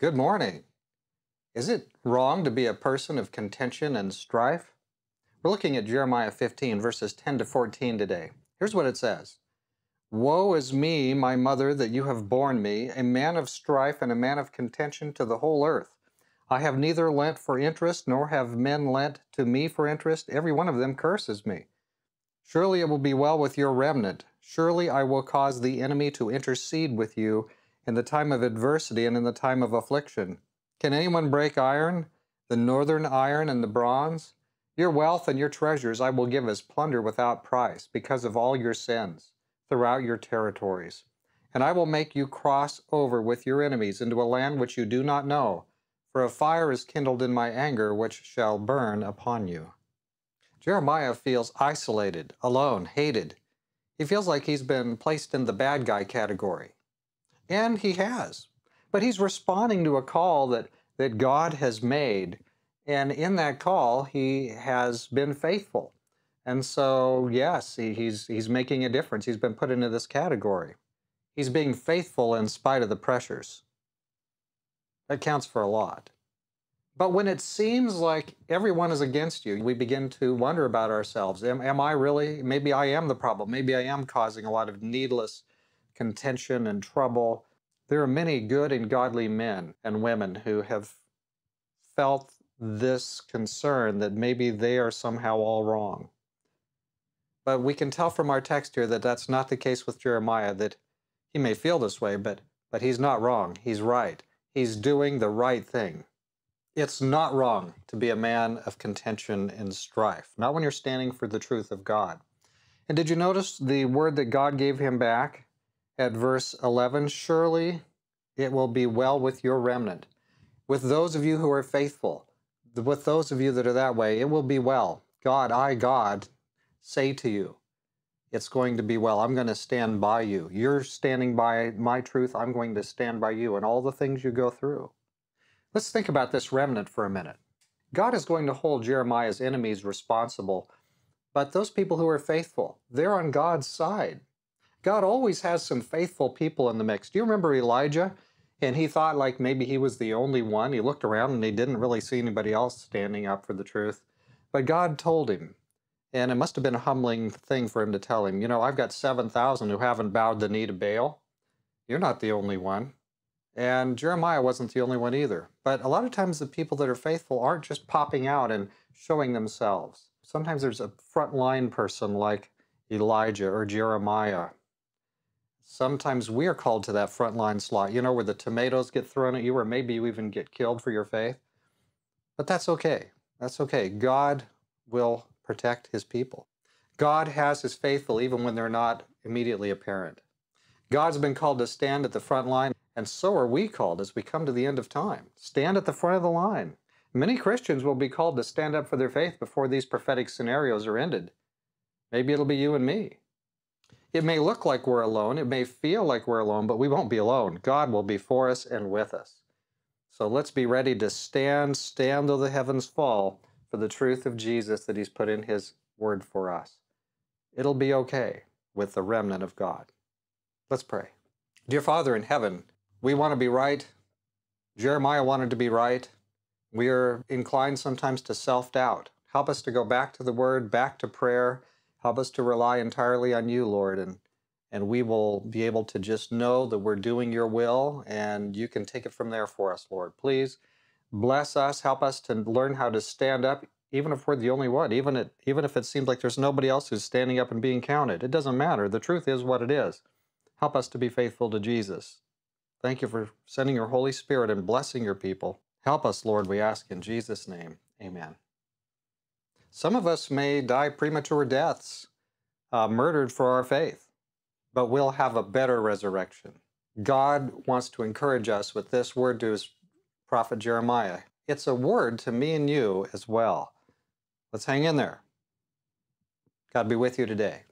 Good morning. Is it wrong to be a person of contention and strife? We're looking at Jeremiah 15, verses 10 to 14 today. Here's what it says Woe is me, my mother, that you have borne me, a man of strife and a man of contention to the whole earth. I have neither lent for interest, nor have men lent to me for interest. Every one of them curses me. Surely it will be well with your remnant. Surely I will cause the enemy to intercede with you in the time of adversity and in the time of affliction. Can anyone break iron, the northern iron and the bronze? Your wealth and your treasures I will give as plunder without price, because of all your sins throughout your territories. And I will make you cross over with your enemies into a land which you do not know, for a fire is kindled in my anger, which shall burn upon you. Jeremiah feels isolated, alone, hated. He feels like he's been placed in the bad guy category. And he has. But he's responding to a call that, that God has made. And in that call, he has been faithful. And so, yes, he, he's, he's making a difference. He's been put into this category. He's being faithful in spite of the pressures. That counts for a lot. But when it seems like everyone is against you, we begin to wonder about ourselves. Am, am, I really? Maybe I am the problem. Maybe I am causing a lot of needless contention and trouble. There are many good and godly men and women who have felt this concern that maybe they are somehow all wrong. But we can tell from our text here that that's not the case with Jeremiah, that he may feel this way, but, but he's not wrong. He's right. He's doing the right thing. It's not wrong to be a man of contention and strife, not when you're standing for the truth of God. And did you notice the word that God gave him back? at verse 11 Surely it will be well with your remnant, with those of you who are faithful, with those of you that are that way, it will be well. God, I, God, say to you, it's going to be well. I'm going to stand by you. You're standing by my truth. I'm going to stand by you and all the things you go through. Let's think about this remnant for a minute. God is going to hold Jeremiah's enemies responsible, but those people who are faithful, they're on God's side. God always has some faithful people in the mix. Do you remember Elijah? And he thought like maybe he was the only one. He looked around and he didn't really see anybody else standing up for the truth. But God told him, and it must have been a humbling thing for him to tell him, you know, I've got 7,000 who haven't bowed the knee to Baal. You're not the only one. And Jeremiah wasn't the only one either. But a lot of times the people that are faithful aren't just popping out and showing themselves. Sometimes there's a frontline person like Elijah or Jeremiah Sometimes we are called to that frontline slot, you know, where the tomatoes get thrown at you, or maybe you even get killed for your faith. But that's okay. That's okay. God will protect his people. God has his faithful even when they're not immediately apparent. God's been called to stand at the front line, and so are we called as we come to the end of time. Stand at the front of the line. Many Christians will be called to stand up for their faith before these prophetic scenarios are ended. Maybe it'll be you and me. It may look like we're alone, it may feel like we're alone, but we won't be alone. God will be for us and with us. So let's be ready to stand, stand though the heavens fall for the truth of Jesus that He's put in His word for us. It'll be okay with the remnant of God. Let's pray. Dear Father in heaven, we want to be right. Jeremiah wanted to be right. We are inclined sometimes to self doubt. Help us to go back to the word, back to prayer, Help us to rely entirely on you, Lord, and and we will be able to just know that we're doing your will and you can take it from there for us, Lord. Please bless us, help us to learn how to stand up even if we're the only one, even it, even if it seems like there's nobody else who's standing up and being counted. It doesn't matter. The truth is what it is. Help us to be faithful to Jesus. Thank you for sending your Holy Spirit and blessing your people. Help us, Lord, we ask in Jesus' name. Amen. Some of us may die premature deaths, uh, murdered for our faith, but we'll have a better resurrection. God wants to encourage us with this word to his prophet Jeremiah. It's a word to me and you as well. Let's hang in there. God be with you today.